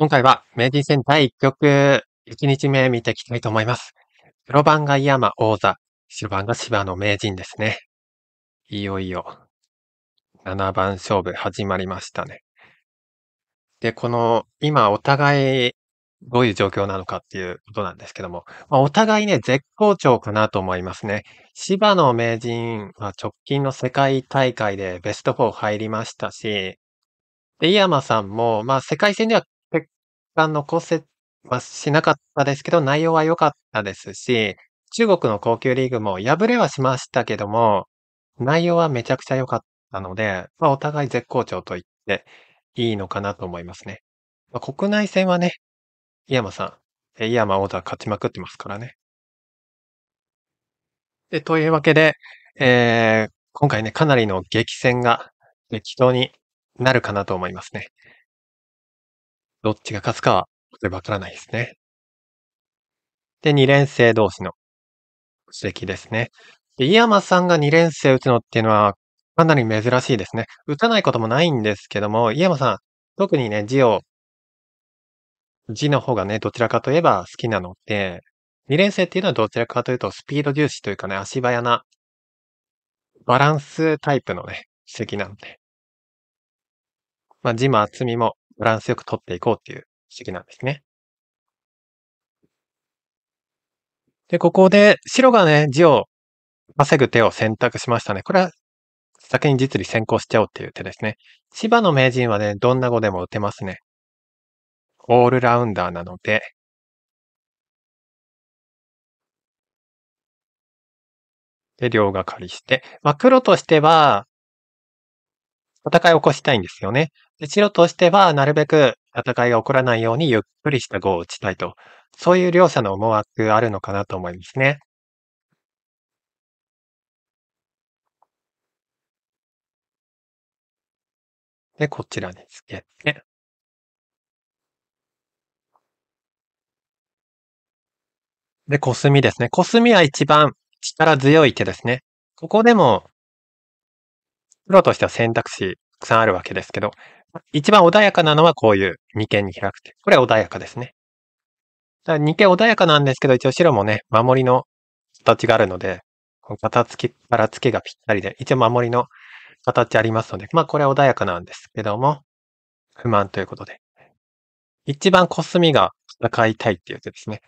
今回は名人戦第1局、1日目見ていきたいと思います。黒番が井山王座、白番が芝の名人ですね。いよいよ、7番勝負始まりましたね。で、この、今お互い、どういう状況なのかっていうことなんですけども、まあ、お互いね、絶好調かなと思いますね。芝の名人は直近の世界大会でベスト4入りましたし、で、井山さんも、まあ、世界戦では間残せはしなかったですけど、内容は良かったですし、中国の高級リーグも敗れはしましたけども、内容はめちゃくちゃ良かったので、まあ、お互い絶好調と言っていいのかなと思いますね。まあ、国内戦はね、井山さん、井山王座勝ちまくってますからね。で、というわけで、えー、今回ね、かなりの激戦が激闘になるかなと思いますね。どっちが勝つかは、これわからないですね。で、2連生同士の指摘ですね。で、井山さんが2連生打つのっていうのは、かなり珍しいですね。打たないこともないんですけども、井山さん、特にね、字を、字の方がね、どちらかといえば好きなので、2連生っていうのはどちらかというと、スピード重視というかね、足早な、バランスタイプのね、指摘なので。まあ、字も厚みもバランスよく取っていこうっていう指摘なんですね。で、ここで白がね、字を稼ぐ手を選択しましたね。これは先に実利先行しちゃおうっていう手ですね。千葉の名人はね、どんな碁でも打てますね。オールラウンダーなので、で、両がかりして。まあ、黒としては、戦いを起こしたいんですよね。で白としては、なるべく戦いが起こらないようにゆっくりした碁を打ちたいと。そういう両者の思惑あるのかなと思いますね。で、こちらにつけて。で、コスミですね。コスミは一番力強い手ですね。ここでもプロとしては選択肢たくさんあるわけですけど、一番穏やかなのはこういう二間に開くて。これは穏やかですね。二間穏やかなんですけど、一応白もね、守りの形があるので、この肩付きから付けがぴったりで、一応守りの形ありますので、まあこれは穏やかなんですけども、不満ということで。一番コスミが戦いたいっていう手ですね。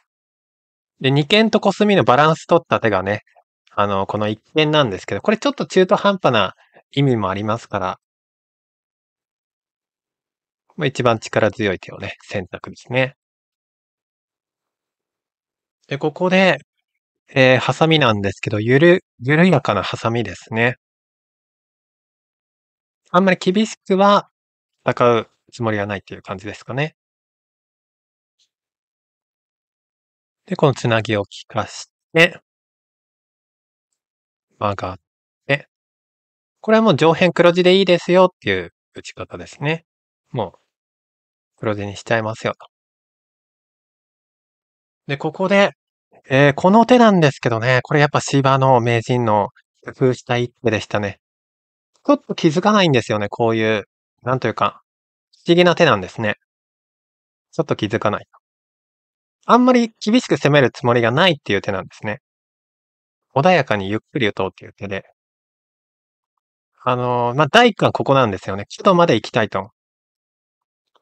で、二間とコスミのバランス取った手がね、あの、この一間なんですけど、これちょっと中途半端な意味もありますから、まあ、一番力強い手をね、選択ですね。で、ここで、えー、ハサミなんですけど、ゆる、緩やかなハサミですね。あんまり厳しくは戦うつもりはないっていう感じですかね。で、このつなぎを効かして、曲がっこれはもう上辺黒字でいいですよっていう打ち方ですね。もう、黒字にしちゃいますよと。で、ここで、えー、この手なんですけどね、これやっぱ芝の名人の工夫した一手でしたね。ちょっと気づかないんですよね、こういう、なんというか、不思議な手なんですね。ちょっと気づかない。あんまり厳しく攻めるつもりがないっていう手なんですね。穏やかにゆっくり打とうっていう手で、あのー、まあ、第1巻ここなんですよね。首都まで行きたいと。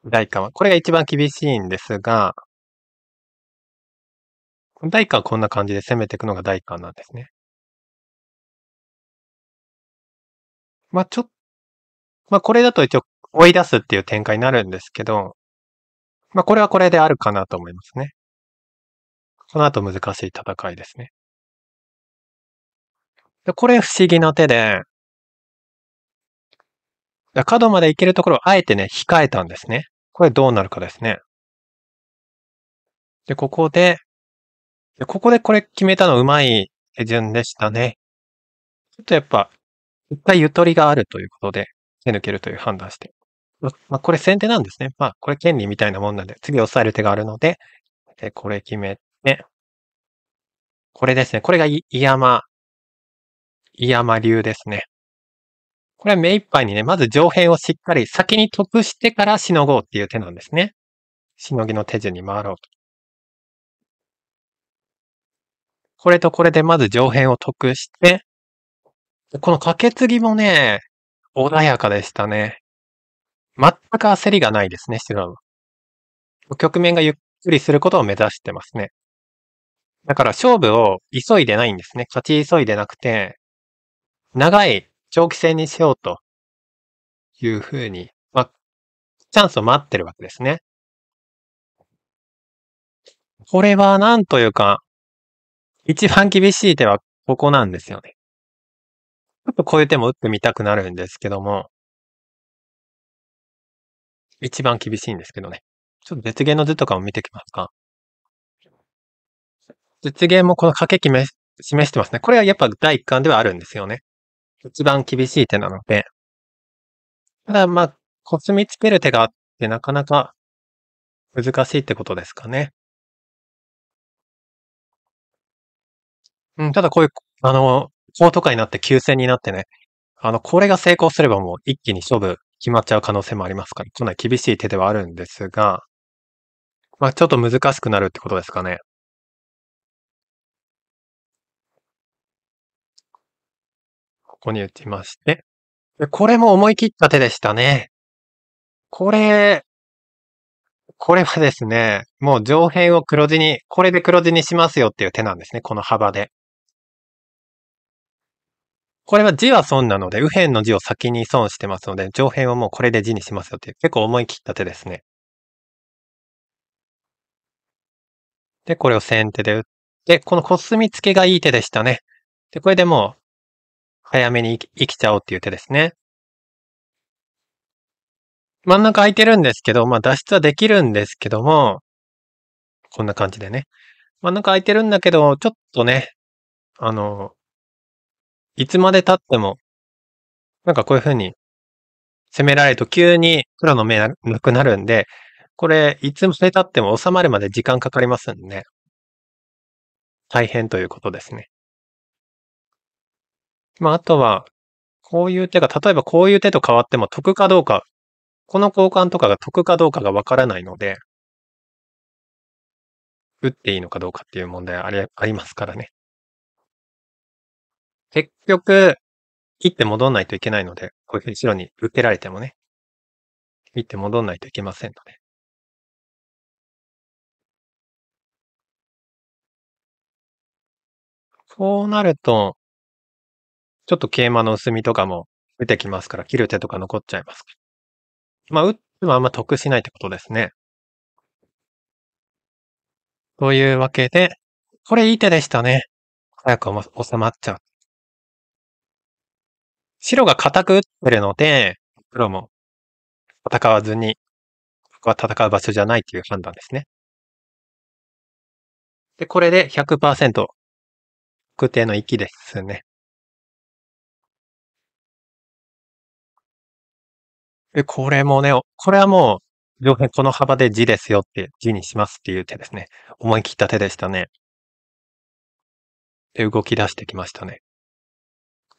第1巻は。これが一番厳しいんですが、第1巻はこんな感じで攻めていくのが第1巻なんですね。まあ、ちょっと、まあ、これだと一応追い出すっていう展開になるんですけど、まあ、これはこれであるかなと思いますね。この後難しい戦いですね。でこれ不思議な手で、角まで行けるところをあえてね、控えたんですね。これどうなるかですね。で、ここで、でここでこれ決めたのうまい手順でしたね。ちょっとやっぱ、一回ゆとりがあるということで、手抜けるという判断して。まあ、これ先手なんですね。まあ、これ権利みたいなもんなんで、次押さえる手があるので、でこれ決めて、これですね。これがい、いやま、いやま流ですね。これは目いっぱいにね、まず上辺をしっかり先に得してからしのごうっていう手なんですね。しのぎの手順に回ろうと。これとこれでまず上辺を得して、このかけ継ぎもね、穏やかでしたね。全く焦りがないですね、白は。局面がゆっくりすることを目指してますね。だから勝負を急いでないんですね。勝ち急いでなくて、長い長期戦にしようというふうに、まあ、チャンスを待ってるわけですね。これはなんというか、一番厳しい手はここなんですよね。ちょっとこういう手も打ってみたくなるんですけども、一番厳しいんですけどね。ちょっと絶言の図とかも見てきますか。絶言もこの掛け決め、示してますね。これはやっぱ第一巻ではあるんですよね。一番厳しい手なので、ただまあ、コスミつける手があってなかなか難しいってことですかね。うん、ただこういう、あの、法とかになって急戦になってね、あの、これが成功すればもう一気に勝負決まっちゃう可能性もありますから、かなり厳しい手ではあるんですが、まあちょっと難しくなるってことですかね。ここに打ちまして、で、これも思い切った手でしたね。これ、これはですね、もう上辺を黒字に、これで黒字にしますよっていう手なんですね、この幅で。これは字は損なので、右辺の字を先に損してますので、上辺はもうこれで字にしますよっていう、結構思い切った手ですね。で、これを先手で打って、このコスミツケがいい手でしたね。で、これでも早めに生きちゃおうっていう手ですね。真ん中空いてるんですけど、まあ脱出はできるんですけども、こんな感じでね。真ん中空いてるんだけど、ちょっとね、あの、いつまで経っても、なんかこういう風に攻められると急に黒の目なくなるんで、これ、いつまで経っても収まるまで時間かかりますんで、ね、大変ということですね。まあ、あとは、こういう手が、例えばこういう手と変わっても得かどうか、この交換とかが得かどうかがわからないので、打っていいのかどうかっていう問題ありありますからね。結局、切って戻んないといけないので、こういう後ろに受けられてもね、切って戻んないといけませんので。そうなると、ちょっと桂馬の薄みとかも出てきますから、切る手とか残っちゃいます。まあ、打ってもあんま得しないってことですね。というわけで、これいい手でしたね。早く収まっちゃう。白が固く打ってるので、黒も戦わずに、ここは戦う場所じゃないという判断ですね。で、これで100%、確定の域ですね。で、これもね、これはもう、上辺この幅で字ですよって、字にしますっていう手ですね。思い切った手でしたね。で、動き出してきましたね。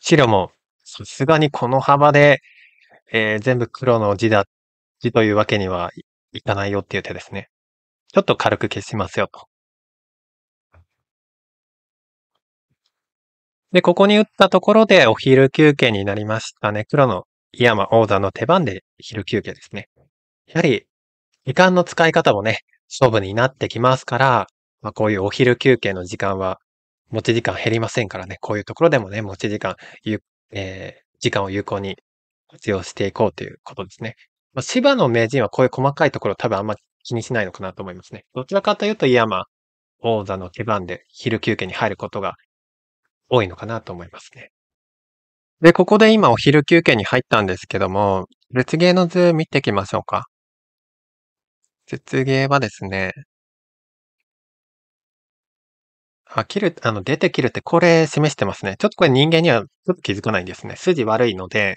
白も、さすがにこの幅で、えー、全部黒の字だ、字というわけにはいかないよっていう手ですね。ちょっと軽く消しますよと。で、ここに打ったところでお昼休憩になりましたね。黒の井山王座の手番で昼休憩ですね。やはり、時間の使い方もね、勝負になってきますから、まあ、こういうお昼休憩の時間は、持ち時間減りませんからね、こういうところでもね、持ち時間、えー、時間を有効に活用していこうということですね。まあ、芝の名人はこういう細かいところ多分あんま気にしないのかなと思いますね。どちらかというと、ヤマ王座の手番で昼休憩に入ることが多いのかなと思いますね。で、ここで今お昼休憩に入ったんですけども、絶芸の図見てきましょうか。絶芸はですね、あ、切る、あの、出て切るってこれ示してますね。ちょっとこれ人間にはちょっと気づかないんですね。筋悪いので、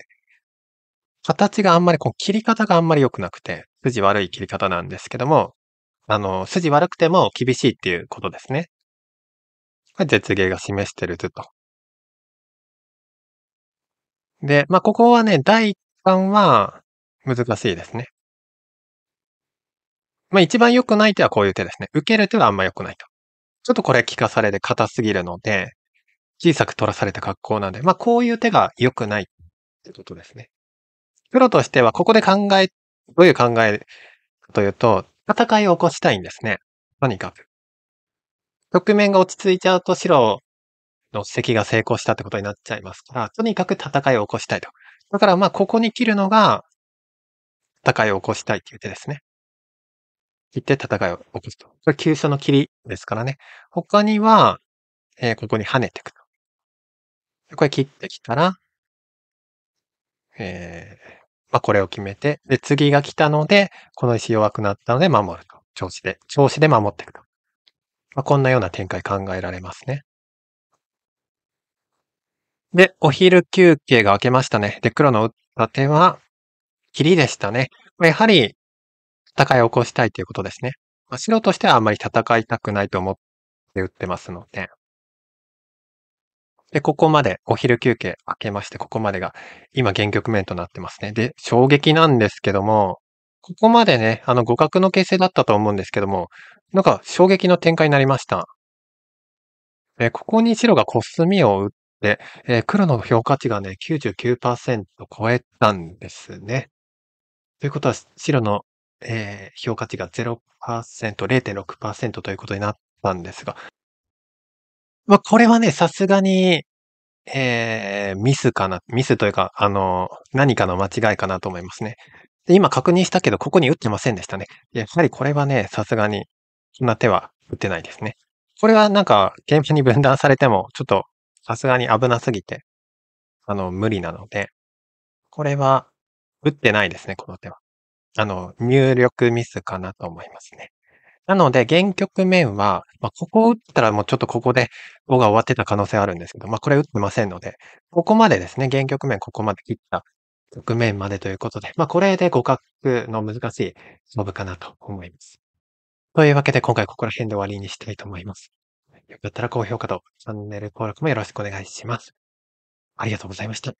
形があんまり、こう切り方があんまり良くなくて、筋悪い切り方なんですけども、あの、筋悪くても厳しいっていうことですね。これ絶芸が示してる図とで、まあ、ここはね、第一感は難しいですね。まあ、一番良くない手はこういう手ですね。受ける手はあんま良くないと。ちょっとこれ効かされて硬すぎるので、小さく取らされた格好なんで、まあ、こういう手が良くないってことですね。プロとしては、ここで考え、どういう考えかというと、戦いを起こしたいんですね。とにかく。局面が落ち着いちゃうと白の席が成功したってことになっちゃいますから、とにかく戦いを起こしたいと。だからまあ、ここに切るのが、戦いを起こしたいっていう手ですね。切って戦いを起こすと。これ急所の切りですからね。他には、えー、ここに跳ねていくと。これ切ってきたら、えー、まあ、これを決めて、で、次が来たので、この石弱くなったので守ると。調子で、調子で守っていくと。まあ、こんなような展開考えられますね。で、お昼休憩が明けましたね。で、黒の打った手は、切りでしたね。やはり、戦いを起こしたいということですね。まあ、白としてはあんまり戦いたくないと思って打ってますので。で、ここまで、お昼休憩明けまして、ここまでが、今、現局面となってますね。で、衝撃なんですけども、ここまでね、あの、互角の形成だったと思うんですけども、なんか、衝撃の展開になりました。え、ここに白がコスミを打っ、えー、黒の評価値がね、99%超えたんですね。ということは、白の、えー、評価値が0%、0.6%ということになったんですが、まあ、これはね、さすがに、えー、ミスかな、ミスというか、あの、何かの間違いかなと思いますね。で今確認したけど、ここに打ってませんでしたね。やはりこれはね、さすがに、そんな手は打ってないですね。これはなんか、ゲームに分断されても、ちょっとさすがに危なすぎて、あの、無理なので、これは、打ってないですね、この手は。あの、入力ミスかなと思いますね。なので、原局面は、まあ、ここを打ったらもうちょっとここで5が終わってた可能性あるんですけど、まあ、これ打ってませんので、ここまでですね、原局面ここまで切った局面までということで、まあ、これで互角の難しい勝負かなと思います。というわけで、今回ここら辺で終わりにしたいと思います。よかったら高評価とチャンネル登録もよろしくお願いします。ありがとうございました。